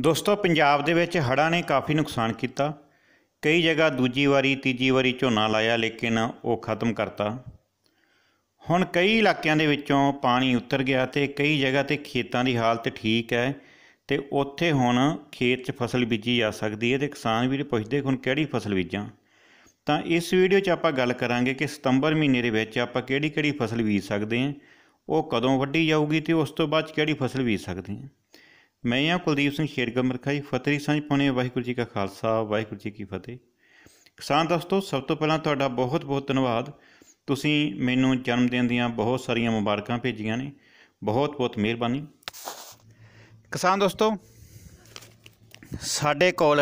ਦੋਸਤੋ ਪੰਜਾਬ ਦੇ ਵਿੱਚ ਹੜ੍ਹਾਂ ਨੇ ਕਾਫੀ ਨੁਕਸਾਨ ਕੀਤਾ ਕਈ ਜਗ੍ਹਾ ਦੂਜੀ ਵਾਰੀ ਤੀਜੀ ਵਾਰੀ ਝੋਨਾ ਲਾਇਆ ਲੇਕਿਨ ਉਹ ਖਤਮ ਕਰਤਾ ਹੁਣ ਕਈ ਇਲਾਕਿਆਂ ਦੇ ਵਿੱਚੋਂ ਪਾਣੀ ਉਤਰ ਗਿਆ ਤੇ ਕਈ ਜਗ੍ਹਾ ਤੇ ਖੇਤਾਂ ਦੀ ਹਾਲਤ ਠੀਕ ਹੈ ਤੇ ਉੱਥੇ ਹੁਣ ਖੇਤ 'ਚ ਫਸਲ ਬੀਜੀ ਜਾ ਸਕਦੀ ਹੈ ਤੇ ਕਿਸਾਨ ਵੀਰ ਪੁੱਛਦੇ ਹੁਣ ਕਿਹੜੀ ਫਸਲ ਬੀਜਾਂ ਤਾਂ ਇਸ ਵੀਡੀਓ 'ਚ ਆਪਾਂ ਗੱਲ ਕਰਾਂਗੇ ਕਿ ਸਤੰਬਰ ਮਹੀਨੇ ਦੇ ਵਿੱਚ ਆਪਾਂ ਕਿਹੜੀ-ਕਿਹੜੀ ਫਸਲ ਬੀਜ ਸਕਦੇ ਹਾਂ ਉਹ ਕਦੋਂ ਵੱਢੀ ਜਾਊਗੀ ਤੇ ਉਸ ਤੋਂ ਬਾਅਦ ਕਿਹੜੀ ਫਸਲ ਬੀਜ ਸਕਦੇ ਹਾਂ ਮੈਂ ਆ ਕੁਲਦੀਪ ਸਿੰਘ ਸ਼ੇਰਗਮ ਮਰਖਾਈ ਫਤਰੀ ਸਾਂਝ ਪਾਉਣੇ ਵਾਹਿਗੁਰੂ ਜੀ ਕਾ ਖਾਲਸਾ ਵਾਹਿਗੁਰੂ ਜੀ ਕੀ ਫਤਿਹ ਕਿਸਾਨ ਦੋਸਤੋ ਸਭ ਤੋਂ ਪਹਿਲਾਂ ਤੁਹਾਡਾ ਬਹੁਤ-ਬਹੁਤ ਧੰਨਵਾਦ ਤੁਸੀਂ ਮੈਨੂੰ ਜਨਮ ਦਿਨ ਦੀਆਂ ਬਹੁਤ ਸਾਰੀਆਂ ਮੁਬਾਰਕਾਂ ਭੇਜੀਆਂ ਨੇ ਬਹੁਤ-ਬਹੁਤ ਮਿਹਰਬਾਨੀ ਕਿਸਾਨ ਦੋਸਤੋ ਸਾਡੇ ਕੋਲ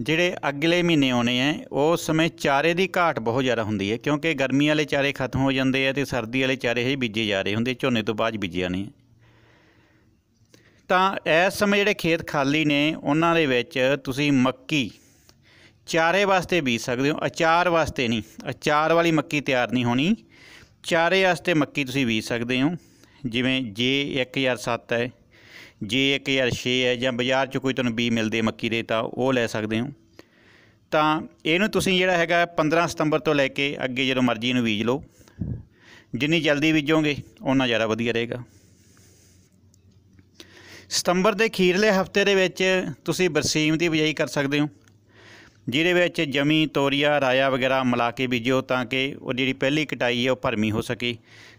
ਜਿਹੜੇ ਅਗਲੇ ਮਹੀਨੇ ਆਉਣੇ ਆ ਉਸ ਸਮੇਂ ਚਾਰੇ ਦੀ ਘਾਟ ਬਹੁਤ ਜ਼ਿਆਦਾ ਹੁੰਦੀ ਹੈ ਕਿਉਂਕਿ ਗਰਮੀ ਵਾਲੇ ਚਾਰੇ ਖਤਮ ਹੋ ਜਾਂਦੇ ਆ ਤੇ ਸਰਦੀ ਵਾਲੇ ਚਾਰੇ ਹਜੇ ਬੀਜੇ ਜਾ ਰਹੇ ਹੁੰਦੇ ਝੋਨੇ ਤੋਂ ਬਾਅਦ ਬੀਜਿਆ ਨਹੀਂ ਤਾਂ ਇਸ ਸਮੇਂ ਜਿਹੜੇ ਖੇਤ ਖਾਲੀ ਨੇ ਉਹਨਾਂ ਦੇ ਵਿੱਚ ਤੁਸੀਂ ਮੱਕੀ ਚਾਰੇ ਵਾਸਤੇ ਬੀਜ ਸਕਦੇ ਹੋ ਅਚਾਰ ਵਾਸਤੇ ਨਹੀਂ ਅਚਾਰ ਵਾਲੀ ਮੱਕੀ ਤਿਆਰ ਨਹੀਂ ਹੋਣੀ ਚਾਰੇ ਵਾਸਤੇ ਮੱਕੀ ਤੁਸੀਂ ਬੀਜ ਸਕਦੇ ਹੋ ਜਿਵੇਂ ਜੇ 1007 ਹੈ ਜੇ 1006 ਹੈ ਜਾਂ ਬਾਜ਼ਾਰ 'ਚ ਕੋਈ ਤੁਹਾਨੂੰ ਬੀ ਮਿਲਦੇ ਮੱਕੀ ਦੇ ਤਾਂ ਉਹ ਲੈ ਸਕਦੇ ਹੋ ਤਾਂ ਇਹਨੂੰ ਤੁਸੀਂ ਜਿਹੜਾ ਹੈਗਾ 15 ਸਤੰਬਰ ਤੋਂ ਲੈ ਕੇ ਅੱਗੇ ਜਦੋਂ ਮਰਜ਼ੀ ਇਹਨੂੰ ਬੀਜ ਲਓ ਜਿੰਨੀ ਜਲਦੀ ਬੀਜੋਗੇ ਉਨਾ ਜ਼ਿਆਦਾ ਵਧੀਆ ਰਹੇਗਾ ਸਤੰਬਰ ਦੇ ਅਖੀਰਲੇ ਹਫਤੇ ਦੇ ਵਿੱਚ ਤੁਸੀਂ ਬਰਸੀਮ ਦੀ ਬਿਜਾਈ ਕਰ ਸਕਦੇ ਹੋ ਜਿਹਦੇ ਵਿੱਚ ਜਮੀ ਤੋਰੀਆ ਰਾਇਆ ਵਗੈਰਾ ਮਿਲਾ ਕੇ ਬੀਜੋ ਤਾਂ ਕਿ ਉਹ ਜਿਹੜੀ ਪਹਿਲੀ ਕਟਾਈ ਹੈ ਉਹ ਭਰਮੀ ਹੋ ਸਕੇ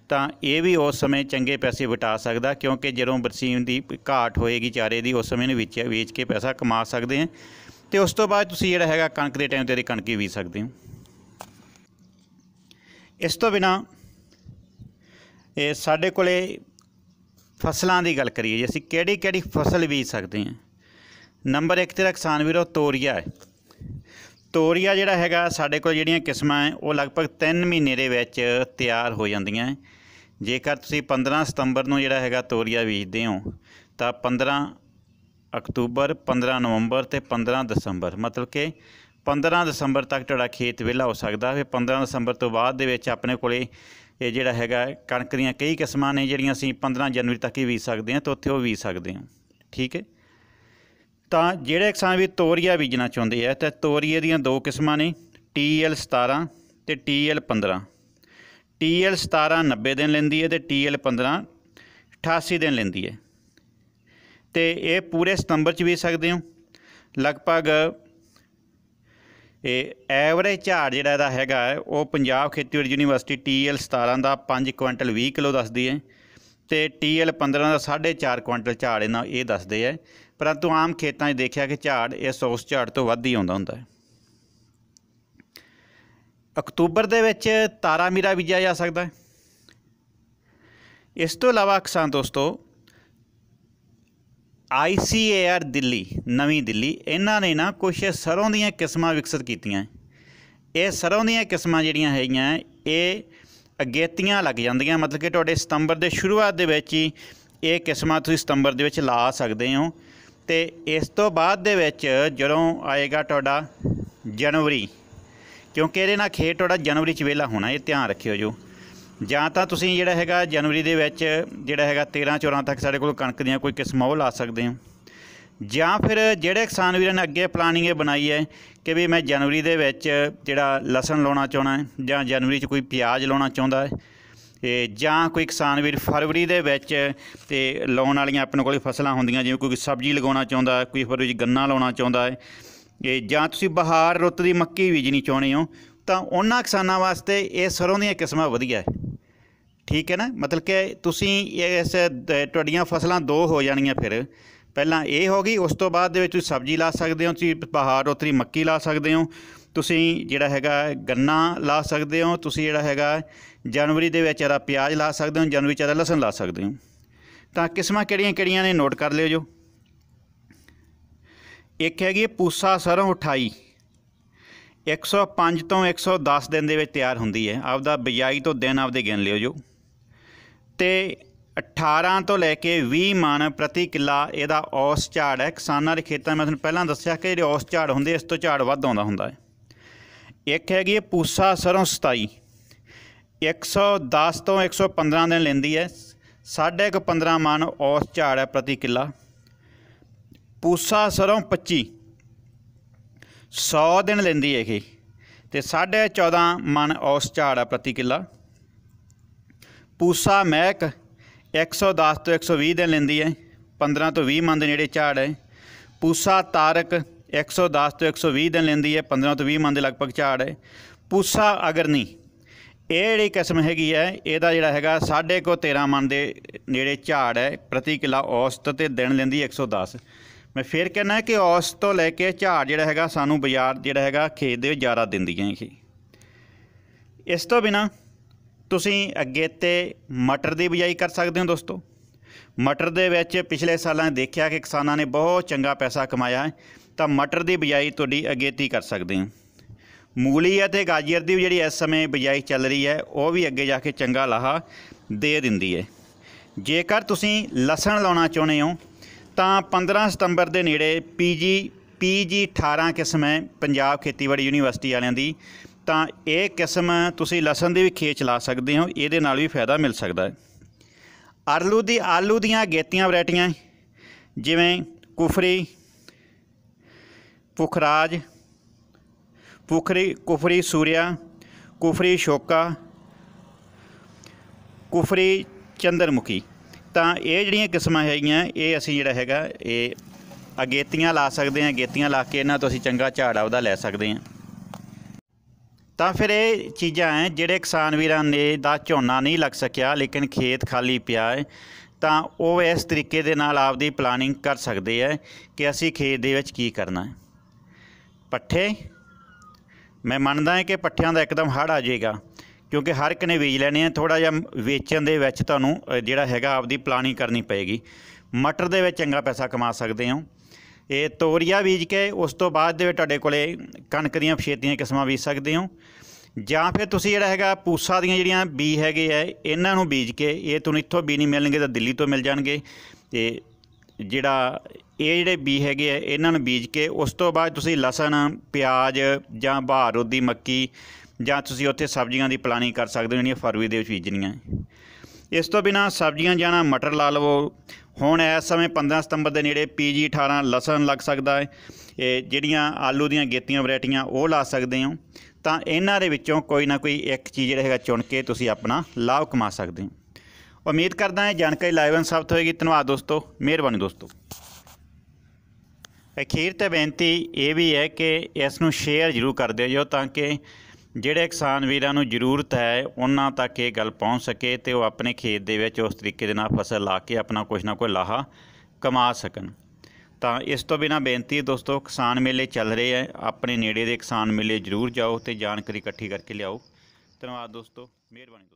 ਤਾਂ ਇਹ ਵੀ ਉਸ ਸਮੇਂ ਚੰਗੇ ਪੈਸੇ ਵਟਾ ਸਕਦਾ ਕਿਉਂਕਿ ਜਦੋਂ ਬਰਸੀਮ ਦੀ ਘਾਟ ਹੋਏਗੀ ਚਾਰੇ ਦੀ ਉਸ ਸਮੇਂ ਨੂੰ ਵਿੱਚ ਵੇਚ ਕੇ ਪੈਸਾ ਕਮਾ ਸਕਦੇ ਆ ਤੇ ਉਸ ਤੋਂ ਬਾਅਦ ਤੁਸੀਂ ਜਿਹੜਾ ਹੈਗਾ ਕਣਕ ਦੇ ਟਾਈਮ ਤੇ ਕਣਕੀ ਵੀ ਸਕਦੇ ਹੋ ਇਸ ਤੋਂ ਬਿਨਾ ਇਹ ਸਾਡੇ ਕੋਲੇ ਫਸਲਾਂ ਦੀ ਗੱਲ ਕਰੀਏ ਜੇ ਅਸੀਂ ਕਿਹੜੀ ਕਿਹੜੀ ਫਸਲ ਬੀਜ ਸਕਦੇ ਹਾਂ ਨੰਬਰ 1 ਤੇ ਕਿਸਾਨ ਵੀਰੋ ਤੋਰੀਆ ਹੈ ਤੋਰੀਆ ਜਿਹੜਾ ਹੈਗਾ ਸਾਡੇ ਕੋਲ ਜਿਹੜੀਆਂ ਕਿਸਮਾਂ ਹੈ ਉਹ ਲਗਭਗ 3 ਮਹੀਨੇ ਦੇ ਵਿੱਚ ਤਿਆਰ ਹੋ ਜਾਂਦੀਆਂ ਹੈ ਜੇਕਰ ਤੁਸੀਂ 15 ਸਤੰਬਰ ਨੂੰ ਜਿਹੜਾ ਹੈਗਾ ਤੋਰੀਆ ਬੀਜਦੇ ਹੋ ਤਾਂ 15 ਅਕਤੂਬਰ 15 ਨਵੰਬਰ ਤੇ 15 ਦਸੰਬਰ ਮਤਲਬ ਕਿ 15 ਦਸੰਬਰ ਤੱਕ ਤੁਹਾਡਾ ਖੇਤ ਵਿਹਲਾ ਹੋ ਸਕਦਾ ਹੈ 15 ਦਸੰਬਰ ਤੋਂ ਬਾਅਦ ਦੇ ਵਿੱਚ ਆਪਣੇ ਕੋਲੇ ਇਹ ਜਿਹੜਾ ਹੈਗਾ ਕਣਕ ਦੀਆਂ ਕਈ ਕਿਸਮਾਂ ਨੇ ਜਿਹੜੀਆਂ ਅਸੀਂ 15 ਜਨਵਰੀ ਤੱਕ ਹੀ ਬੀਜ ਸਕਦੇ ਹਾਂ ਤੇ ਉੱਥੇ ਉਹ ਬੀਜ ਸਕਦੇ ਹਾਂ ਠੀਕ ਹੈ ਤਾਂ ਜਿਹੜੇ ਕਿਸਾਨ ਵੀ ਤੋਰੀਆ ਬੀਜਣਾ ਚਾਹੁੰਦੇ ਆ ਤਾਂ ਤੋਰੀਏ ਦੀਆਂ ਦੋ ਕਿਸਮਾਂ ਨੇ TL 17 ਤੇ TL 15 TL 17 90 ਦਿਨ ਲੈਂਦੀ ਹੈ ਤੇ TL 15 88 ਦਿਨ ਲੈਂਦੀ ਹੈ ਤੇ ਇਹ ਪੂਰੇ ਸਤੰਬਰ 'ਚ ਬੀਜ ਸਕਦੇ ਹਾਂ ਲਗਭਗ ਇਹ ਐਵਰੇਜ ਝਾੜ ਜਿਹੜਾ ਇਹਦਾ ਹੈਗਾ ਉਹ ਪੰਜਾਬ ਖੇਤੀਬਾੜੀ ਯੂਨੀਵਰਸਿਟੀ ਟੀਐਲ 17 ਦਾ 5 ਕੁਇੰਟਲ 20 ਕਿਲੋ ਦੱਸਦੀ ਹੈ ਤੇ ਟੀਐਲ 15 ਦਾ 4.5 ਕੁਇੰਟਲ ਝਾੜ ਇਹਨਾਂ ਇਹ ਦੱਸਦੇ ਆ ਪਰੰਤੂ ਆਮ ਖੇਤਾਂ 'ਚ ਦੇਖਿਆ ਕਿ ਝਾੜ ਇਸ ਉਸ ਝਾੜ ਤੋਂ ਵੱਧ ਹੀ ਆਉਂਦਾ ਹੁੰਦਾ ਹੈ ਅਕਤੂਬਰ ਦੇ ਵਿੱਚ ਤਾਰਾ ਮੀਰਾ ਬੀਜਿਆ ਜਾ ਸਕਦਾ ਹੈ ਇਸ ਤੋਂ ਇਲਾਵਾ ਕਿਸਾਨ ਦੋਸਤੋ ਆਈਸੀਏਆਰ ਦਿੱਲੀ ਨਵੀਂ ਦਿੱਲੀ ਇਹਨਾਂ ਨੇ ਨਾ ਕੁਝ ਸਰੋਂ ਦੀਆਂ ਕਿਸਮਾਂ ਵਿਕਸਿਤ ਕੀਤੀਆਂ ਇਹ ਸਰੋਂ ਦੀਆਂ ਕਿਸਮਾਂ ਜਿਹੜੀਆਂ ਹੈਗੀਆਂ ਇਹ ਅਗੇਤੀਆਂ ਲੱਗ ਜਾਂਦੀਆਂ ਮਤਲਬ ਕਿ ਤੁਹਾਡੇ ਸਤੰਬਰ ਦੇ ਸ਼ੁਰੂਆਤ ਦੇ ਵਿੱਚ ਹੀ ਇਹ ਕਿਸਮਾਂ ਤੁਸੀਂ ਸਤੰਬਰ ਦੇ ਵਿੱਚ ਲਾ ਸਕਦੇ ਹੋ ਤੇ ਇਸ ਤੋਂ ਬਾਅਦ ਦੇ ਵਿੱਚ ਜਦੋਂ ਆਏਗਾ ਤੁਹਾਡਾ ਜਨਵਰੀ ਕਿਉਂਕਿ ਇਹਦੇ ਨਾਲ ਖੇਤ ਤੁਹਾਡਾ ਜਨਵਰੀ ਚ ਵੇਲਾ ਹੋਣਾ ਇਹ ਧਿਆਨ ਰੱਖਿਓ ਜੋ ਜਾਂ ਤਾਂ ਤੁਸੀਂ ਜਿਹੜਾ ਹੈਗਾ ਜਨਵਰੀ ਦੇ ਵਿੱਚ ਜਿਹੜਾ ਹੈਗਾ 13 14 ਤੱਕ ਸਾਡੇ ਕੋਲ ਕਣਕ ਦੀਆਂ ਕੋਈ ਕਿਸਮਾਂ ਉਹ ਲਾ ਸਕਦੇ ਹੋ ਜਾਂ ਫਿਰ ਜਿਹੜੇ ਕਿਸਾਨ ਵੀਰਾਂ ਨੇ ਅੱਗੇ ਪਲਾਨਿੰਗ ਇਹ ਬਣਾਈ ਹੈ ਕਿ ਵੀ ਮੈਂ ਜਨਵਰੀ ਦੇ ਵਿੱਚ ਜਿਹੜਾ ਲਸਣ ਲਾਉਣਾ ਚਾਹਣਾ ਹੈ ਜਾਂ ਜਨਵਰੀ 'ਚ ਕੋਈ ਪਿਆਜ਼ ਲਾਉਣਾ ਚਾਹੁੰਦਾ ਹੈ ਤੇ ਜਾਂ ਕੋਈ ਕਿਸਾਨ ਵੀਰ ਫਰਵਰੀ ਦੇ ਵਿੱਚ ਤੇ ਲਾਉਣ ਵਾਲੀਆਂ ਆਪਣੇ ਕੋਲੇ ਫਸਲਾਂ ਹੁੰਦੀਆਂ ਜਿਵੇਂ ਕੋਈ ਸਬਜ਼ੀ ਲਗਾਉਣਾ ਚਾਹੁੰਦਾ ਕੋਈ ਫਰਵਰੀ 'ਚ ਗੰਨਾ ਲਾਉਣਾ ਚਾਹੁੰਦਾ ਹੈ ਇਹ ਜਾਂ ਤੁਸੀਂ ਬਹਾਰ ਰੁੱਤ ਦੀ ਮੱਕੀ ਬੀਜਣੀ ਚਾਹੁੰਦੇ ਹੋ ਤਾਂ ਉਹਨਾਂ ਕਿਸਾਨਾਂ ਵਾਸਤੇ ਇਹ ਸਰੋਂ ਦੀਆਂ ਕਿਸਮਾਂ ਵਧੀਆ ਹੈ ਠੀਕ ਹੈ ਨਾ ਮਤਲਬ ਕਿ ਤੁਸੀਂ ਇਸ ਤੁਹਾਡੀਆਂ ਫਸਲਾਂ ਦੋ ਹੋ ਜਾਣੀਆਂ ਫਿਰ ਪਹਿਲਾਂ ਇਹ ਹੋ ਗਈ ਉਸ ਤੋਂ ਬਾਅਦ ਦੇ ਵਿੱਚ ਤੁਸੀਂ ਸਬਜ਼ੀ ਲਾ ਸਕਦੇ ਹੋ ਤੁਸੀਂ ਪਹਾੜ ਉਤਰੀ ਮੱਕੀ ਲਾ ਸਕਦੇ ਹੋ ਤੁਸੀਂ ਜਿਹੜਾ ਹੈਗਾ ਗੰਨਾ ਲਾ ਸਕਦੇ ਹੋ ਤੁਸੀਂ ਜਿਹੜਾ ਹੈਗਾ ਜਨਵਰੀ ਦੇ ਵਿੱਚ ਇਹਦਾ ਪਿਆਜ਼ ਲਾ ਸਕਦੇ ਹੋ ਜਨਵਰੀ ਚ ਇਹਦਾ ਲਸਣ ਲਾ ਸਕਦੇ ਹੋ ਤਾਂ ਕਿਸਮਾਂ ਕਿਹੜੀਆਂ-ਕਿਹੜੀਆਂ ਨੇ ਨੋਟ ਕਰ ਲਿਓ ਜੋ ਇੱਕ ਹੈਗੀ ਪੂਸਾ ਸਰੋਂ 28 105 ਤੋਂ 110 ਦਿਨ ਦੇ ਵਿੱਚ ਤਿਆਰ ਹੁੰਦੀ ਹੈ ਆਪਦਾ ਬਿਜਾਈ ਤੋਂ ਦਿਨ ਆਪਦੇ ਗਿਣ ਲਿਓ ਜੋ ਤੇ 18 ਤੋਂ ਲੈ ਕੇ 20 ਮਣ ਪ੍ਰਤੀ ਕਿੱਲਾ ਇਹਦਾ ਔਸ ਝਾੜ ਹੈ ਕਿਸਾਨਾਂ ਦੇ ਖੇਤਾਂ ਮੈਂ ਤੁਹਾਨੂੰ ਪਹਿਲਾਂ ਦੱਸਿਆ ਕਿ ਜਿਹੜੇ ਔਸ ਝਾੜ ਹੁੰਦੇ ਇਸ ਤੋਂ ਝਾੜ ਵੱਧ ਆਉਂਦਾ ਹੁੰਦਾ ਹੈ ਇੱਕ ਹੈਗੀ ਪੂਸਾ ਸਰੋਂ 27 110 ਤੋਂ 115 ਦਿਨ ਲੈਂਦੀ ਹੈ ਸਾਢੇ 15 ਮਣ ਔਸ ਝਾੜ ਹੈ ਪ੍ਰਤੀ ਕਿੱਲਾ ਪੂਸਾ ਸਰੋਂ 25 100 ਦਿਨ ਲੈਂਦੀ ਹੈ ਇਹ ਤੇ 14.5 ਮਣ ਔਸ ਝਾੜ ਹੈ ਪ੍ਰਤੀ ਕਿੱਲਾ ਪੂਸਾ ਮਹਿਕ 110 ਤੋਂ 120 ਦਿਨ ਲੈਂਦੀ ਹੈ 15 ਤੋਂ 20 ਮਨ ਦੇ ਨੇੜੇ ਝਾੜ ਹੈ ਪੂਸਾ ਤਾਰਕ 110 ਤੋਂ 120 ਦਿਨ ਲੈਂਦੀ ਹੈ 15 ਤੋਂ 20 ਮਨ ਦੇ ਲਗਭਗ ਝਾੜ ਹੈ ਪੂਸਾ ਅਗਰਨੀ ਇਹ ਜਿਹੜੀ ਕਿਸਮ ਹੈਗੀ ਹੈ ਇਹਦਾ ਜਿਹੜਾ ਹੈਗਾ ਸਾਢੇ ਕੋ 13 ਮਨ ਦੇ ਨੇੜੇ ਝਾੜ ਹੈ ਪ੍ਰਤੀ ਕਿਲਾ ਔਸਤ ਤੇ ਦਿਨ ਲੈਂਦੀ 110 ਮੈਂ ਫੇਰ ਕਹਿਣਾ ਕਿ ਔਸਤ ਤੋਂ ਲੈ ਕੇ ਝਾੜ ਜਿਹੜਾ ਹੈਗਾ ਸਾਨੂੰ ਬਾਜ਼ਾਰ ਜਿਹੜਾ ਹੈਗਾ ਖੇਤ ਦੇ ਜ਼ਿਆਦਾ ਦਿੰਦੀਆਂ ਇਹ ਇਸ ਤੋਂ ਬਿਨਾ ਤੁਸੀਂ ਅੱਗੇ ਤੇ ਮਟਰ ਦੀ ਬਿਜਾਈ ਕਰ ਸਕਦੇ ਹੋ ਦੋਸਤੋ ਮਟਰ ਦੇ ਵਿੱਚ ਪਿਛਲੇ ਸਾਲਾਂ ਦੇਖਿਆ ਕਿ ਕਿਸਾਨਾਂ ਨੇ ਬਹੁਤ ਚੰਗਾ ਪੈਸਾ ਕਮਾਇਆ ਹੈ ਤਾਂ ਮਟਰ ਦੀ ਬਿਜਾਈ ਤੁਹਾਡੀ ਅਗੇਤੀ ਕਰ ਸਕਦੇ ਹੋ ਮੂਲੀ ਅਤੇ ਗਾਜਰ ਦੀ ਜਿਹੜੀ ਇਸ ਸਮੇਂ ਬਿਜਾਈ ਚੱਲ ਰਹੀ ਹੈ ਉਹ ਵੀ ਅੱਗੇ ਜਾ ਕੇ ਚੰਗਾ ਲਾਹਾ ਦੇ ਦਿੰਦੀ ਹੈ ਜੇਕਰ ਤੁਸੀਂ ਲਸਣ ਲਾਉਣਾ ਚਾਹੁੰਦੇ ਹੋ ਤਾਂ 15 ਸਤੰਬਰ ਦੇ ਨੇੜੇ ਪੀਜੀ ਪੀਜੀ 18 ਕਿਸਮ ਹੈ ਪੰਜਾਬ ਖੇਤੀਬਾੜੀ ਯੂਨੀਵਰਸਿਟੀ ਵਾਲਿਆਂ ਦੀ ਤਾਂ ਇਹ ਕਿਸਮ ਤੁਸੀਂ ਲਸਣ ਦੀ ਵੀ ਖੇਚ ਲਾ ਸਕਦੇ ਹੋ ਇਹਦੇ ਨਾਲ ਵੀ ਫਾਇਦਾ ਮਿਲ ਸਕਦਾ ਹੈ ਆਲੂ ਦੀ ਆਲੂ ਦੀਆਂ ਗੇਤੀਆਂ ਵੈਰਾਈਟੀਆਂ ਜਿਵੇਂ ਕੁਫਰੀ ਪੁਖਰਾਜ ਪੁਖਰੀ ਕੁਫਰੀ ਸੂਰਿਆ ਕੁਫਰੀ ਸ਼ੋਕਾ ਕੁਫਰੀ ਚੰਦਰਮੁਖੀ ਤਾਂ ਇਹ ਜਿਹੜੀਆਂ ਕਿਸਮਾਂ ਹੈਗੀਆਂ ਇਹ ਅਸੀਂ ਜਿਹੜਾ ਹੈਗਾ ਇਹ ਅਗੇਤੀਆਂ ਲਾ ਸਕਦੇ ਹਾਂ ਗੇਤੀਆਂ ਲਾ ਕੇ ਇਹਨਾਂ ਤੋਂ ਅਸੀਂ ਚੰਗਾ ਝਾੜ ਆਉਦਾ ਲੈ ਸਕਦੇ ਹਾਂ ਤਾਂ ਫਿਰ ਇਹ ਚੀਜ਼ਾਂ ਹੈ ਜਿਹੜੇ ਕਿਸਾਨ ਵੀਰਾਂ ਨੇ ਦਾ ਝੋਨਾ ਨਹੀਂ ਲੱਗ ਸਕਿਆ ਲੇਕਿਨ ਖੇਤ ਖਾਲੀ ਪਿਆ ਹੈ ਤਾਂ ਉਹ ਇਸ ਤਰੀਕੇ ਦੇ ਨਾਲ ਆਪਦੀ ਪਲਾਨਿੰਗ ਕਰ ਸਕਦੇ ਹੈ ਕਿ ਅਸੀਂ ਖੇਤ ਦੇ ਵਿੱਚ ਕੀ ਕਰਨਾ ਹੈ ਪੱਠੇ ਮੈਂ ਮੰਨਦਾ ਹਾਂ ਕਿ ਪੱਠਿਆਂ ਦਾ ਇੱਕਦਮ ਹੜ ਆ ਜਾਏਗਾ ਕਿਉਂਕਿ ਹਰ ਇੱਕ ਨੇ ਬੀਜ ਲੈਣੇ ਆ ਥੋੜਾ ਜਿਹਾ ਵੇਚਣ ਦੇ ਵਿੱਚ ਤੁਹਾਨੂੰ ਜਿਹੜਾ ਹੈਗਾ ਆਪਦੀ ਪਲਾਨਿੰਗ ਕਰਨੀ ਪਏਗੀ ਮਟਰ ਦੇ ਵਿੱਚ ਚੰਗਾ ਪੈਸਾ ਕਮਾ ਸਕਦੇ ਹਾਂ ਇਹ ਤੋਰੀਆ ਬੀਜ ਕੇ ਉਸ ਤੋਂ ਬਾਅਦ ਦੇ ਤੁਹਾਡੇ ਕੋਲੇ ਕਣਕ ਦੀਆਂ ਪਛੇਤੀਆਂ ਕਿਸਮਾਂ ਬੀਜ ਸਕਦੇ ਹੋ ਜਾਂ ਫਿਰ ਤੁਸੀਂ ਜਿਹੜਾ ਹੈਗਾ ਪੂਸਾ ਦੀਆਂ ਜਿਹੜੀਆਂ ਬੀ ਹੈਗੇ ਆ ਇਹਨਾਂ ਨੂੰ ਬੀਜ ਕੇ ਇਹ ਤੁਹਾਨੂੰ ਇੱਥੋਂ ਬੀ ਨਹੀਂ ਮਿਲਣਗੇ ਤਾਂ ਦਿੱਲੀ ਤੋਂ ਮਿਲ ਜਾਣਗੇ ਤੇ ਜਿਹੜਾ ਇਹ ਜਿਹੜੇ ਬੀ ਹੈਗੇ ਆ ਇਹਨਾਂ ਨੂੰ ਬੀਜ ਕੇ ਉਸ ਤੋਂ ਬਾਅਦ ਤੁਸੀਂ ਲਸਣ ਪਿਆਜ਼ ਜਾਂ ਬਾਹਰੋਦੀ ਮੱਕੀ ਜਾਂ ਤੁਸੀਂ ਉੱਥੇ ਸਬਜ਼ੀਆਂ ਦੀ ਪਲਾਨਿੰਗ ਕਰ ਸਕਦੇ ਹੋ ਜਿਹੜੀਆਂ ਫਰਵਰੀ ਦੇ ਵਿੱਚ ਬੀਜਣੀਆਂ ਇਸ ਤੋਂ ਬਿਨਾ ਸਬਜ਼ੀਆਂ ਜਾਣਾ ਮਟਰ ਲਾ ਲਵੋ ਹੁਣ ਇਸ ਸਮੇਂ 15 ਸਤੰਬਰ ਦੇ ਨੇੜੇ ਪੀਜੀ 18 ਲਸਣ ਲੱਗ ਸਕਦਾ ਹੈ ਇਹ ਜਿਹੜੀਆਂ ਆਲੂ ਦੀਆਂ ਗੇਤੀਆਂ ਵੈਰਾਈਟੀਆਂ ਉਹ ਲਾ ਸਕਦੇ ਹੋ ਤਾਂ ਇਹਨਾਂ ਦੇ ਵਿੱਚੋਂ ਕੋਈ ਨਾ ਕੋਈ ਇੱਕ ਚੀਜ਼ ਜਿਹੜਾ ਹੈਗਾ ਚੁਣ ਕੇ ਤੁਸੀਂ ਆਪਣਾ ਲਾਭ ਕਮਾ ਸਕਦੇ ਹੋ ਉਮੀਦ ਕਰਦਾ ਹਾਂ ਜਾਣਕਾਰੀ ਲਾਇਵਨ ਸਾਬਤ ਹੋਏਗੀ ਧੰਨਵਾਦ ਦੋਸਤੋ ਮਿਹਰਬਾਨੀ ਦੋਸਤੋ ਅਖੀਰ ਤੇ ਬੇਨਤੀ ਇਹ ਵੀ ਹੈ ਕਿ ਇਸ ਨੂੰ ਸ਼ੇਅਰ ਜ਼ਰੂਰ ਕਰ ਦਿਓ ਤਾਂ ਕਿ ਜਿਹੜੇ ਕਿਸਾਨ ਵੀਰਾਂ ਨੂੰ ਜ਼ਰੂਰਤ ਹੈ ਉਹਨਾਂ ਤੱਕ ਇਹ ਗੱਲ ਪਹੁੰਚ ਸਕੇ ਤੇ ਉਹ ਆਪਣੇ ਖੇਤ ਦੇ ਵਿੱਚ ਉਸ ਤਰੀਕੇ ਦੇ ਨਾਲ ਫਸਲ ਲਾ ਕੇ ਆਪਣਾ ਕੁਝ ਨਾ ਕੋਈ ਲਾਹਾ ਕਮਾ ਸਕਣ ਤਾਂ ਇਸ ਤੋਂ ਬਿਨਾ ਬੇਨਤੀ ਹੈ ਦੋਸਤੋ ਕਿਸਾਨ ਮੇਲੇ ਚੱਲ ਰਹੇ ਆ ਆਪਣੇ ਨੇੜੇ ਦੇ ਕਿਸਾਨ ਮੇਲੇ ਜ਼ਰੂਰ ਜਾਓ ਤੇ ਜਾਣਕਾਰੀ ਇਕੱਠੀ ਕਰਕੇ ਲਿਆਓ ਧੰਨਵਾਦ ਦੋਸਤੋ ਮਿਹਰਬਾਨੀ